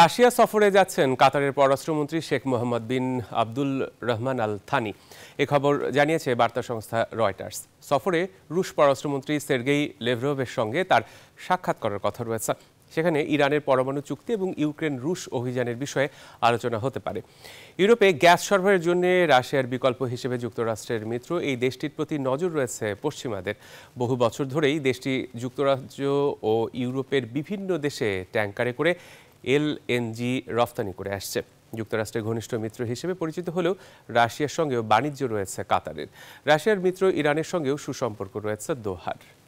Russia সফরে যাচ্ছেন কাতারের পররাষ্ট্রমন্ত্রী Sheikh Mohammed bin Abdul Rahman Al Thani এ খবর জানিয়েছে বার্তা সংস্থা রয়টার্স সফরে রুশ পররাষ্ট্রমন্ত্রী সের্গেই লেভরোভের সঙ্গে তার সাক্ষাৎ করার কথা রয়েছে সেখানে ইরানের পরমাণু চুক্তি এবং ইউক্রেন রুশ অভিযানের বিষয়ে আলোচনা হতে পারে ইউরোপে গ্যাস সরবরাহের জন্য রাশিয়ার বিকল্প হিসেবে যুক্তরাষ্ট্রের মিত্র এই দেশটির প্রতি নজর রয়েছে পশ্চিমাদের বহু বছর ধরেই দেশটি যুক্তরাজ্য ও ইউরোপের বিভিন্ন দেশে ট্যাঙ্কারে করে এলএনজি রফতানি করে আসছে যুক্তরাষ্ট্রের ঘনিষ্ঠ মিত্র হিসেবে পরিচিত হলেও রাশিয়ার সঙ্গেও বাণিজ্য রয়েছে কাতারের রাশিয়ার মিত্র ইরানের সঙ্গেও সুসম্পর্ক রয়েছে দোহার